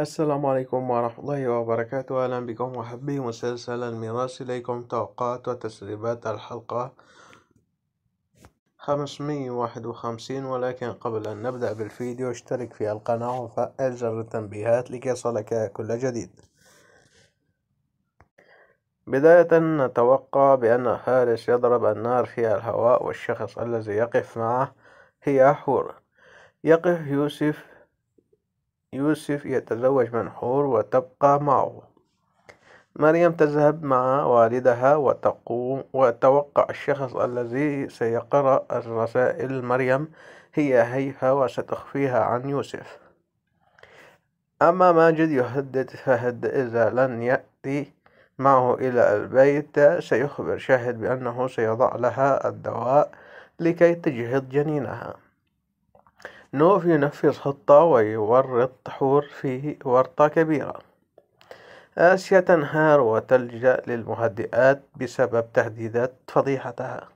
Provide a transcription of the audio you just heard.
السلام عليكم ورحمة الله وبركاته أهلا بكم محبي مسلسل الميراث إليكم توقعات وتسريبات الحلقة 551 ولكن قبل أن نبدأ بالفيديو اشترك في القناة وفعل زر التنبيهات لكي يصلك كل جديد بداية نتوقع بأن حارس يضرب النار في الهواء والشخص الذي يقف معه هي حور يقف يوسف يوسف يتزوج من حور وتبقى معه مريم تذهب مع والدها وتقوم وتوقع الشخص الذي سيقرأ الرسائل مريم هي هيها وستخفيها عن يوسف أما ماجد يهدد فهد إذا لن يأتي معه إلى البيت سيخبر شاهد بأنه سيضع لها الدواء لكي تجهض جنينها نوف ينفذ خطة ويورط حور فيه ورطة كبيرة آسيا تنهار وتلجأ للمهدئات بسبب تهديدات فضيحتها